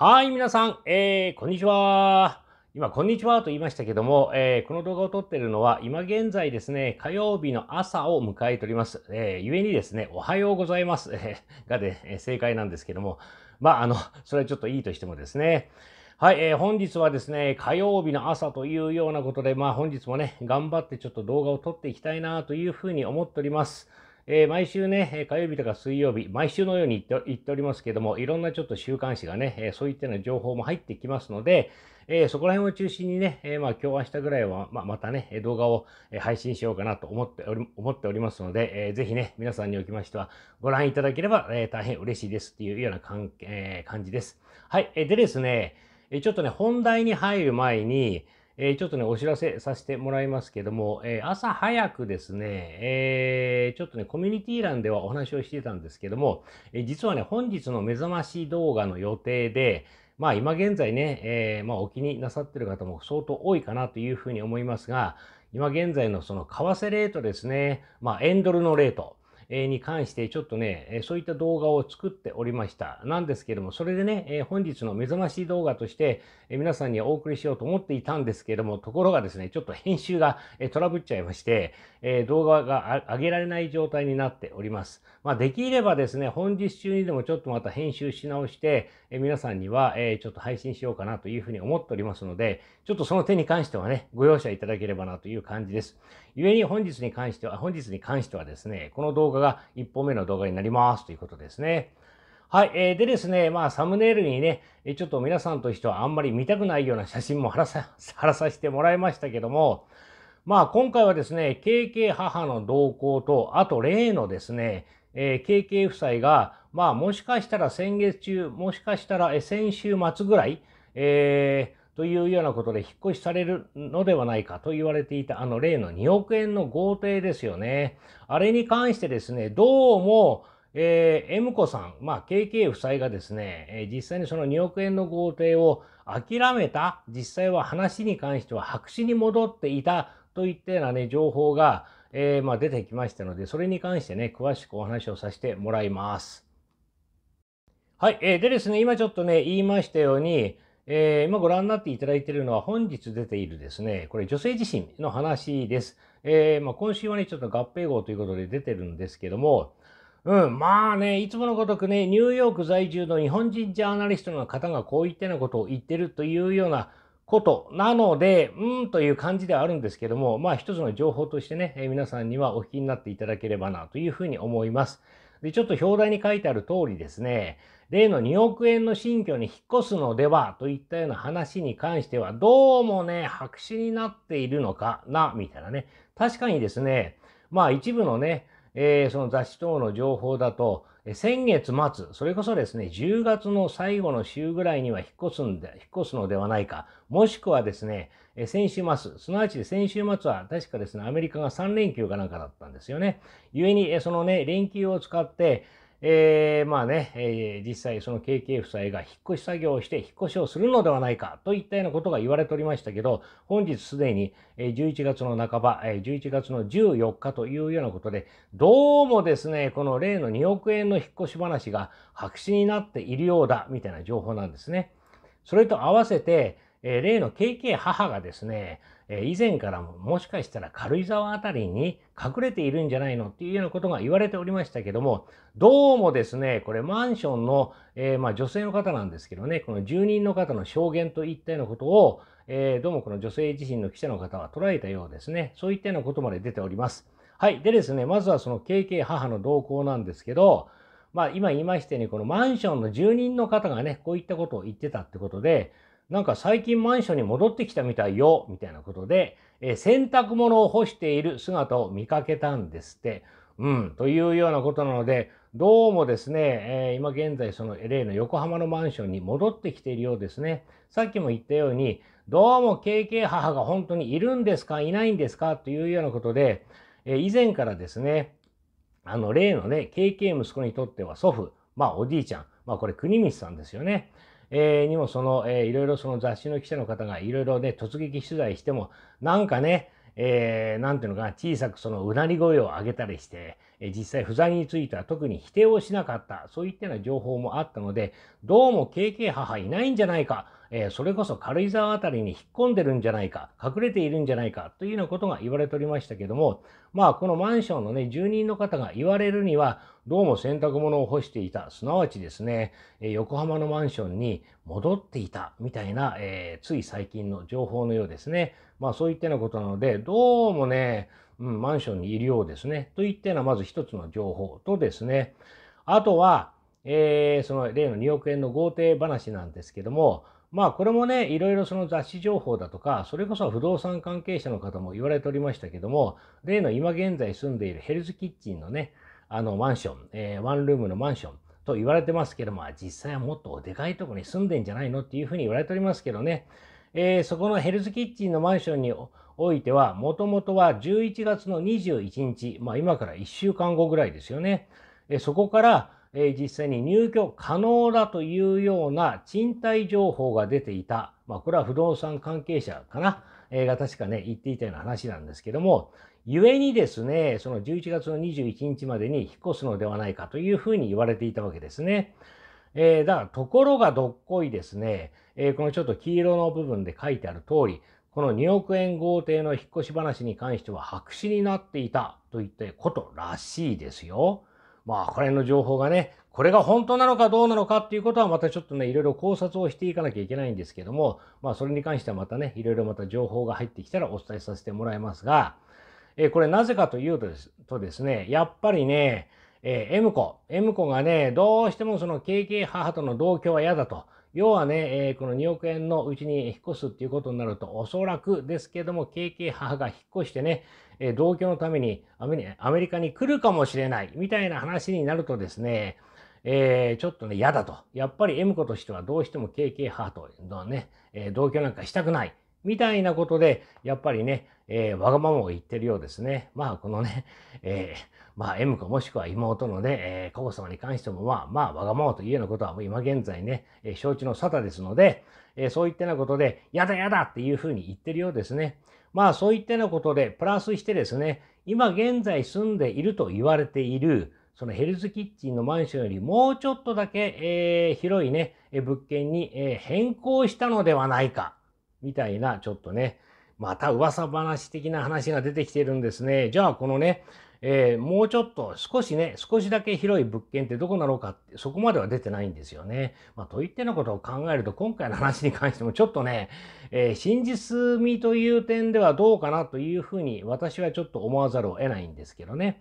はい、皆さん、えー、こんにちは。今、こんにちはと言いましたけども、えー、この動画を撮ってるのは、今現在ですね、火曜日の朝を迎えております。えー、ゆえにですね、おはようございます。えー、がで、え正解なんですけども、まあ、あの、それはちょっといいとしてもですね、はい、えー、本日はですね、火曜日の朝というようなことで、まあ本日もね、頑張ってちょっと動画を撮っていきたいなというふうに思っております。えー、毎週ね、火曜日とか水曜日、毎週のように言って言っておりますけども、いろんなちょっと週刊誌がね、えそういったような情報も入ってきますので、えー、そこら辺を中心にね、えー、まあ、今日明日ぐらいは、まあ、またね、動画を配信しようかなと思っており思っておりますので、えー、ぜひね、皆さんにおきましては、ご覧いただければ、えー、大変嬉しいですっていうような感,、え感じです。はい。えでですね、ちょっとね、本題に入る前に、えちょっとね、お知らせさせてもらいますけども、え朝早くですね、えちょっとね、コミュニティ欄ではお話をしてたんですけども、え実はね、本日の目覚まし動画の予定で、まあ今現在ね、えまあお気になさってる方も相当多いかなというふうに思いますが、今現在のその為替レートですね、まあ円ドルのレート、に関してちょっとね、そういった動画を作っておりました。なんですけども、それでね、本日の目覚ましい動画として皆さんにお送りしようと思っていたんですけども、ところがですね、ちょっと編集がトラブっちゃいまして、動画が上げられない状態になっております。まあ、できればですね、本日中にでもちょっとまた編集し直して、皆さんにはちょっと配信しようかなというふうに思っておりますので、ちょっとその点に関してはね、ご容赦いただければなという感じです。故に本日に関しては、本日に関してはですね、この動画が1本目の動画になりますということですね。はい。えー、でですね、まあ、サムネイルにね、ちょっと皆さんとしてはあんまり見たくないような写真も貼らさ、貼らさせてもらいましたけども、まあ、今回はですね、KK 母の動向と、あと例のですね、えー、KK 夫妻が、まあ、もしかしたら先月中、もしかしたら先週末ぐらい、えーというようなことで引っ越しされるのではないかと言われていたあの例の2億円の豪邸ですよね。あれに関してですね、どうも、えー、M 子さん、まあ、KK 夫妻がですね、えー、実際にその2億円の豪邸を諦めた、実際は話に関しては白紙に戻っていたといったようなね、情報が、えー、まあ、出てきましたので、それに関してね、詳しくお話をさせてもらいます。はい。えー、でですね、今ちょっとね、言いましたように、えー、今ご覧になっていただいているのは本日出ているですね、これ女性自身の話です。えー、まあ、今週はね、ちょっと合併号ということで出てるんですけども、うん、まあね、いつものごとくね、ニューヨーク在住の日本人ジャーナリストの方がこういったようなことを言ってるというようなことなので、うんという感じではあるんですけども、まあ一つの情報としてね、えー、皆さんにはお聞きになっていただければなというふうに思います。で、ちょっと表題に書いてある通りですね、例の2億円の新居に引っ越すのではといったような話に関しては、どうもね、白紙になっているのかな、みたいなね。確かにですね、まあ一部のね、えー、その雑誌等の情報だと、先月末、それこそですね、10月の最後の週ぐらいには引っ越すんで、引っ越すのではないか。もしくはですね、先週末、すなわち先週末は確かですね、アメリカが3連休かなんかだったんですよね。故に、そのね、連休を使って、えー、まあね、えー、実際その KK 夫妻が引っ越し作業をして引っ越しをするのではないかといったようなことが言われておりましたけど、本日すでに11月の半ば、11月の14日というようなことで、どうもですね、この例の2億円の引っ越し話が白紙になっているようだみたいな情報なんですね。それと合わせて、えー、例の KK 母がですね、え以前からももしかしたら軽井沢辺りに隠れているんじゃないのっていうようなことが言われておりましたけども、どうもですね、これマンションの、えー、ま女性の方なんですけどね、この住人の方の証言といったようなことを、えー、どうもこの女性自身の記者の方は捉えたようですね。そういったようなことまで出ております。はい。でですね、まずはその KK 母の動向なんですけど、まあ今言いましてね、このマンションの住人の方がね、こういったことを言ってたってことで、なんか最近マンションに戻ってきたみたいよ、みたいなことで、えー、洗濯物を干している姿を見かけたんですって。うん、というようなことなので、どうもですね、えー、今現在その例の横浜のマンションに戻ってきているようですね。さっきも言ったように、どうも KK 母が本当にいるんですかいないんですかというようなことで、えー、以前からですね、あの例のね、KK 息子にとっては祖父、まあおじいちゃん、まあこれ国光さんですよね。えー、にもその、えー、いろいろその雑誌の記者の方がいろいろね、突撃取材しても、なんかね、えー、なんていうのかな、小さくそのうなり声を上げたりして、え実際不在については特に否定をしなかった、そういったような情報もあったので、どうも KK 母いないんじゃないか、えー、それこそ軽井沢辺りに引っ込んでるんじゃないか、隠れているんじゃないかというようなことが言われておりましたけども、まあ、このマンションのね、住人の方が言われるには、どうも洗濯物を干していた、すなわちですね、え横浜のマンションに戻っていたみたいな、えー、つい最近の情報のようですね。まあ、そういったようなことなので、どうもね、うん、マンションにいるようですね。といったような、まず一つの情報とですね、あとは、えー、その例の2億円の豪邸話なんですけども、まあこれもねいろいろその雑誌情報だとかそれこそ不動産関係者の方も言われておりましたけども例の今現在住んでいるヘルズキッチンのねあのマンション、えー、ワンルームのマンションと言われてますけども実際はもっとでかいところに住んでんじゃないのっていうふうに言われておりますけどね、えー、そこのヘルズキッチンのマンションにおいてはもともとは11月の21日、まあ、今から1週間後ぐらいですよね、えー、そこからえ実際に入居可能だというような賃貸情報が出ていた、まあ、これは不動産関係者かな、えが確かね、言っていたような話なんですけども、ゆえにですね、その11月の21日までに引っ越すのではないかというふうに言われていたわけですね。えー、だから、ところがどっこいですね、えー、このちょっと黄色の部分で書いてある通り、この2億円豪邸の引っ越し話に関しては白紙になっていたといったことらしいですよ。まあ、これの情報がね、これが本当なのかどうなのかっていうことはまたちょっとね、いろいろ考察をしていかなきゃいけないんですけども、まあ、それに関してはまたね、いろいろまた情報が入ってきたらお伝えさせてもらいますが、えこれなぜかというとですとですね、やっぱりね、えー、M 子、M 子がね、どうしてもその KK 母との同居は嫌だと。要はね、えー、この2億円のうちに引っ越すっていうことになると、おそらくですけども、KK 母が引っ越してね、同居のためにアメリカに来るかもしれないみたいな話になるとですね、えー、ちょっとね、嫌だと。やっぱり M 子としてはどうしても KK 派と、のね、えー、同居なんかしたくない。みたいなことで、やっぱりね、えー、わがままを言ってるようですね。まあ、このね、えまあ、M 子もしくは妹のね、えー、子様に関しても、まあ、まあ、わがままというようなことは、もう今現在ね、え承知の沙汰ですので、えそういったようなことで、やだやだっていうふうに言ってるようですね。まあそういったようなことで、プラスしてですね、今現在住んでいると言われている、そのヘルスキッチンのマンションよりもうちょっとだけ、えー、広いね、物件に、え変更したのではないか、みたいな、ちょっとね、また噂話的な話が出てきてるんですね。じゃあこのね、えー、もうちょっと少しね、少しだけ広い物件ってどこなのかって、そこまでは出てないんですよね。まあ、といってのことを考えると、今回の話に関してもちょっとね、えー、真実味という点ではどうかなというふうに、私はちょっと思わざるを得ないんですけどね。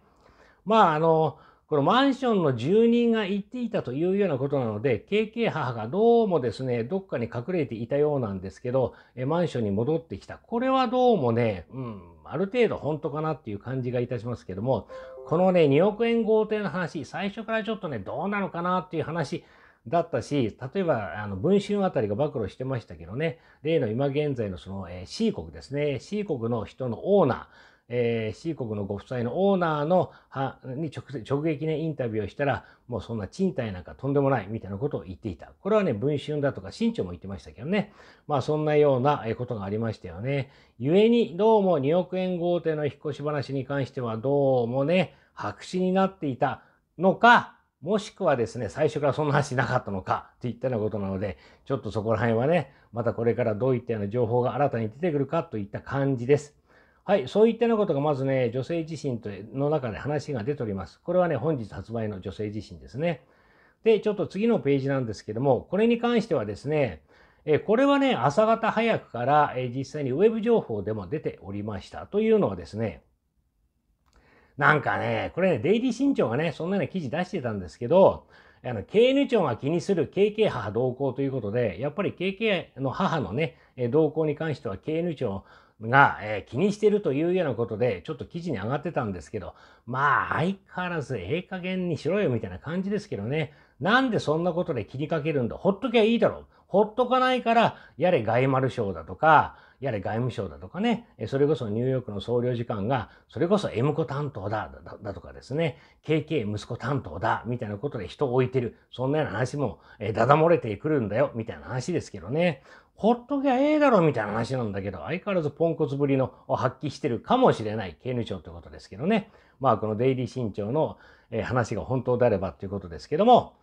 まあ、あの、このマンションの住人が言っていたというようなことなので、KK 母がどうもですね、どっかに隠れていたようなんですけど、えマンションに戻ってきた。これはどうもね、うん、ある程度本当かなっていう感じがいたしますけども、このね、2億円豪邸の話、最初からちょっとね、どうなのかなっていう話だったし、例えば、あの、文春あたりが暴露してましたけどね、例の今現在のその、えー、C 国ですね、C 国の人のオーナー、えー、C 国のご夫妻のオーナーのはに直直撃ね、インタビューをしたら、もうそんな賃貸なんかとんでもないみたいなことを言っていた。これはね、文春だとか新潮も言ってましたけどね。まあそんなようなことがありましたよね。故に、どうも2億円豪邸の引っ越し話に関しては、どうもね、白紙になっていたのか、もしくはですね、最初からそんな話なかったのかといったようなことなので、ちょっとそこら辺はね、またこれからどういったような情報が新たに出てくるかといった感じです。はい、そういったようなことがまずね、女性自身との中で話が出ております。これはね、本日発売の女性自身ですね。で、ちょっと次のページなんですけども、これに関してはですね、えこれはね、朝方早くから、え実際にウェブ情報でも出ておりました。というのはですね、なんかね、これね、デイリー新潮がね、そんなね、記事出してたんですけど、あの、KN 長が気にする KK 母同行ということで、やっぱり KK の母のね、同行に関しては KN 長が、えー、気にしてるというようなことで、ちょっと記事に上がってたんですけど、まあ、相変わらず、ええ加減にしろよ、みたいな感じですけどね。なんでそんなことで気にかけるんだほっときゃいいだろう。ほっとかないから、やれ外丸賞だとか、やれ外務省だとかね、それこそニューヨークの総領事館が、それこそ M 子担当だだとかですね、KK 息子担当だみたいなことで人を置いてる。そんなような話も、えー、だだ漏れてくるんだよみたいな話ですけどね。ほっときゃええだろみたいな話なんだけど、相変わらずポンコツぶりのを発揮してるかもしれない刑務長ということですけどね。まあこのデイリー新潮の、えー、話が本当であればということですけども、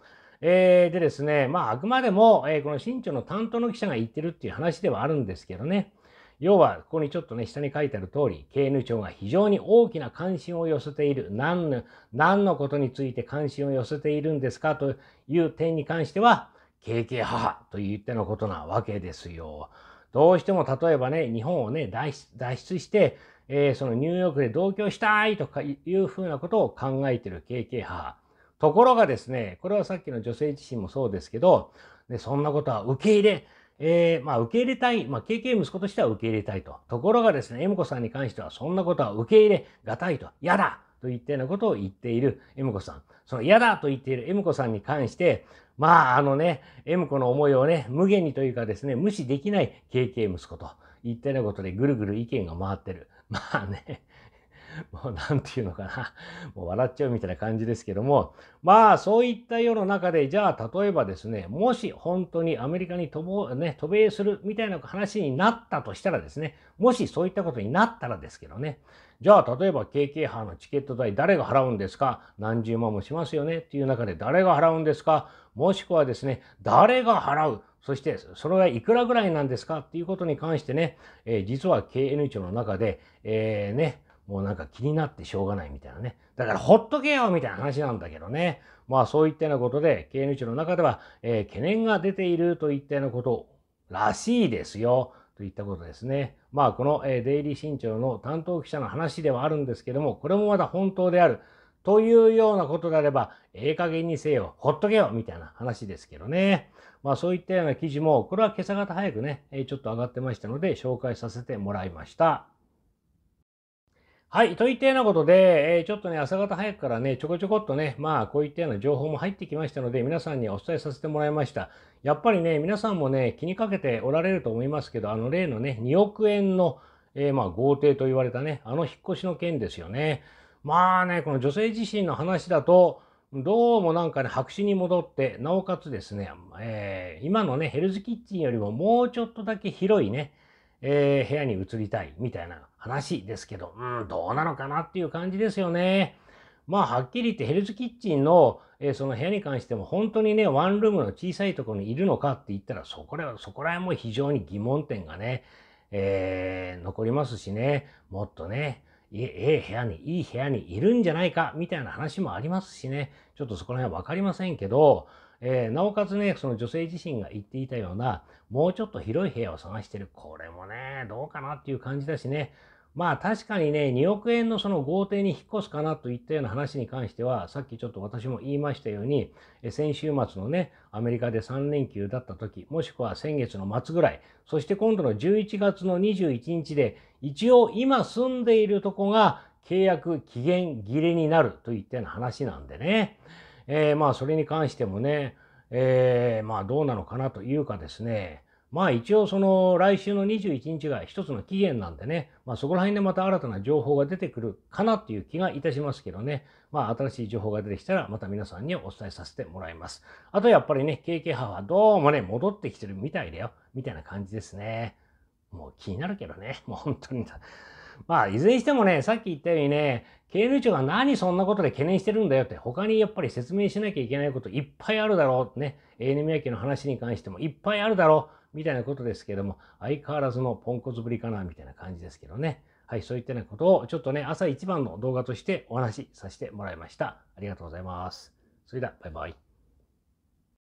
えー、でですね、まあ、あくまでも、えー、この新潮の担当の記者が言ってるっていう話ではあるんですけどね、要は、ここにちょっとね、下に書いてある通り、経務庁が非常に大きな関心を寄せている。何の、何のことについて関心を寄せているんですかという点に関しては、KK 母と言ってのことなわけですよ。どうしても例えばね、日本をね、脱出して、えー、そのニューヨークで同居したいとかいうふうなことを考えてる KK 母。ところがですね、これはさっきの女性自身もそうですけど、でそんなことは受け入れ、えー、まあ、受け入れたい、まあ、KK 息子としては受け入れたいと。ところがですね、M 子さんに関しては、そんなことは受け入れがたいと。やだといったようなことを言っている M 子さん。その嫌だと言っている M 子さんに関して、まあ、あのね、M 子の思いをね、無限にというかですね、無視できない KK 息子といったようなことでぐるぐる意見が回ってる。まあね、もう何て言うのかな、もう笑っちゃうみたいな感じですけども、まあそういった世の中で、じゃあ例えばですね、もし本当にアメリカに飛ぼね、渡米するみたいな話になったとしたらですね、もしそういったことになったらですけどね、じゃあ例えば KK 派のチケット代誰が払うんですか何十万もしますよねっていう中で誰が払うんですかもしくはですね、誰が払うそして、それがいくらぐらいなんですかっていうことに関してね、えー、実は KN 庁の中で、えー、ね、もうなんか気になってしょうがないみたいなね。だからほっとけよみたいな話なんだけどね。まあそういったようなことで、経営主の中では、えー、懸念が出ているといったようなことらしいですよ。といったことですね。まあこの、えー、デイリー新潮の担当記者の話ではあるんですけども、これもまだ本当である。というようなことであれば、ええー、加減にせよ、ほっとけよ、みたいな話ですけどね。まあそういったような記事も、これは今朝方早くね、ちょっと上がってましたので、紹介させてもらいました。はい。といったようなことで、えー、ちょっとね、朝方早くからね、ちょこちょこっとね、まあ、こういったような情報も入ってきましたので、皆さんにお伝えさせてもらいました。やっぱりね、皆さんもね、気にかけておられると思いますけど、あの例のね、2億円の、えー、まあ、豪邸と言われたね、あの引っ越しの件ですよね。まあね、この女性自身の話だと、どうもなんかね、白紙に戻って、なおかつですね、えー、今のね、ヘルズキッチンよりももうちょっとだけ広いね、え部屋に移りたい、みたいな。話ですけど、うん、どうなのかなっていう感じですよね。まあ、はっきり言ってヘルズキッチンの、えー、その部屋に関しても本当にね、ワンルームの小さいところにいるのかって言ったら、そこら、そこら辺も非常に疑問点がね、えー、残りますしね、もっとね、ええ部屋に、いい部屋にいるんじゃないか、みたいな話もありますしね、ちょっとそこら辺は分かりませんけど、えー、なおかつね、その女性自身が言っていたような、もうちょっと広い部屋を探してる、これもね、どうかなっていう感じだしね、まあ確かにね、2億円のその豪邸に引っ越すかなといったような話に関しては、さっきちょっと私も言いましたように、先週末のね、アメリカで3連休だった時、もしくは先月の末ぐらい、そして今度の11月の21日で、一応今住んでいるとこが契約期限切れになるといったような話なんでね、えー、まあそれに関してもね、えー、まあどうなのかなというかですね、まあ一応その来週の21日が一つの期限なんでね、まあそこら辺でまた新たな情報が出てくるかなっていう気がいたしますけどね、まあ新しい情報が出てきたらまた皆さんにお伝えさせてもらいます。あとやっぱりね、KK 派はどうもね、戻ってきてるみたいだよ、みたいな感じですね。もう気になるけどね、もう本当に。まあいずれにしてもね、さっき言ったようにね、経理庁が何そんなことで懸念してるんだよって、他にやっぱり説明しなきゃいけないこといっぱいあるだろう。ね、a n ミ野家の話に関してもいっぱいあるだろう。みたいなことですけども、相変わらずのポンコツぶりかな、みたいな感じですけどね。はい、そういったようなことを、ちょっとね、朝一番の動画としてお話しさせてもらいました。ありがとうございます。それでは、バイバイ。